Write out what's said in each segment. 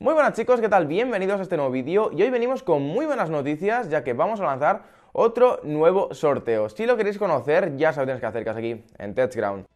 Muy buenas chicos, ¿qué tal? Bienvenidos a este nuevo vídeo y hoy venimos con muy buenas noticias ya que vamos a lanzar otro nuevo sorteo. Si lo queréis conocer ya sabéis que acercas aquí en TechGround.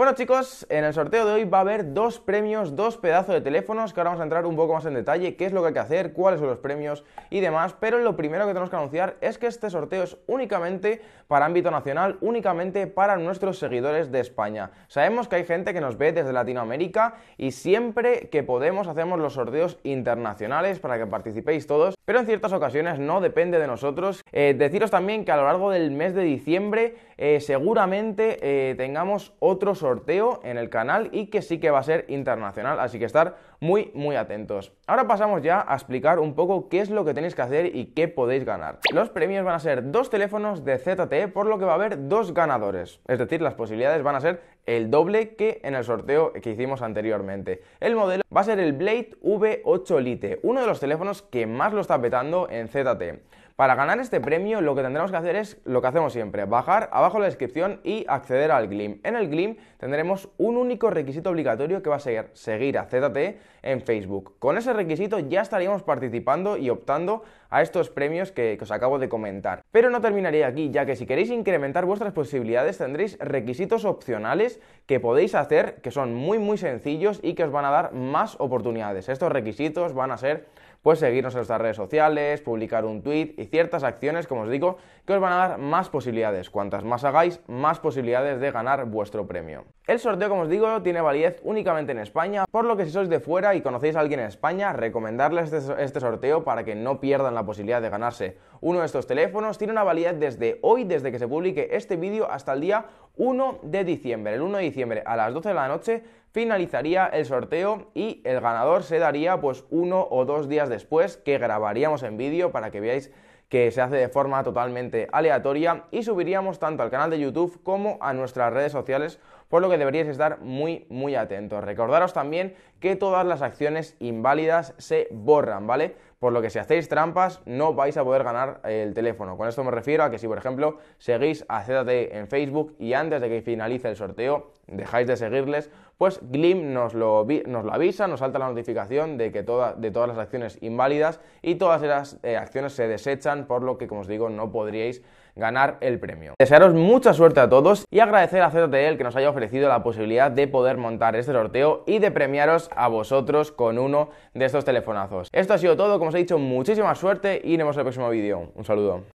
Bueno chicos, en el sorteo de hoy va a haber dos premios, dos pedazos de teléfonos, que ahora vamos a entrar un poco más en detalle, qué es lo que hay que hacer, cuáles son los premios y demás, pero lo primero que tenemos que anunciar es que este sorteo es únicamente para ámbito nacional, únicamente para nuestros seguidores de España. Sabemos que hay gente que nos ve desde Latinoamérica y siempre que podemos hacemos los sorteos internacionales para que participéis todos, pero en ciertas ocasiones no depende de nosotros. Eh, deciros también que a lo largo del mes de diciembre eh, seguramente eh, tengamos otros sorteo sorteo en el canal y que sí que va a ser internacional, así que estar muy muy atentos. Ahora pasamos ya a explicar un poco qué es lo que tenéis que hacer y qué podéis ganar. Los premios van a ser dos teléfonos de ZTE, por lo que va a haber dos ganadores, es decir, las posibilidades van a ser el doble que en el sorteo que hicimos anteriormente. El modelo va a ser el Blade V8 Lite, uno de los teléfonos que más lo está petando en ZTE. Para ganar este premio lo que tendremos que hacer es lo que hacemos siempre, bajar abajo la descripción y acceder al Glim. En el Glim tendremos un único requisito obligatorio que va a ser seguir a ZTE en Facebook. Con ese requisito ya estaríamos participando y optando a estos premios que, que os acabo de comentar. Pero no terminaría aquí, ya que si queréis incrementar vuestras posibilidades tendréis requisitos opcionales que podéis hacer, que son muy muy sencillos y que os van a dar más oportunidades. Estos requisitos van a ser pues seguirnos en nuestras redes sociales, publicar un tweet y ciertas acciones, como os digo, que os van a dar más posibilidades. Cuantas más hagáis, más posibilidades de ganar vuestro premio. El sorteo, como os digo, tiene validez únicamente en España, por lo que si sois de fuera y conocéis a alguien en España, recomendarles este, este sorteo para que no pierdan la posibilidad de ganarse uno de estos teléfonos. Tiene una validez desde hoy, desde que se publique este vídeo, hasta el día 1 de diciembre. El 1 de diciembre a las 12 de la noche finalizaría el sorteo y el ganador se daría pues uno o dos días después que grabaríamos en vídeo para que veáis que se hace de forma totalmente aleatoria y subiríamos tanto al canal de YouTube como a nuestras redes sociales por lo que deberíais estar muy, muy atentos. Recordaros también que todas las acciones inválidas se borran, ¿vale? Por lo que si hacéis trampas no vais a poder ganar el teléfono. Con esto me refiero a que si, por ejemplo, seguís a ZTE en Facebook y antes de que finalice el sorteo dejáis de seguirles, pues Glim nos lo, avisa, nos salta la notificación de que de todas las acciones inválidas y todas esas eh, acciones se desechan, por lo que, como os digo, no podríais ganar el premio. Desearos mucha suerte a todos y agradecer a ZTL que nos haya ofrecido la posibilidad de poder montar este sorteo y de premiaros a vosotros con uno de estos telefonazos. Esto ha sido todo, como os he dicho, muchísima suerte y nos vemos en el próximo vídeo. Un saludo.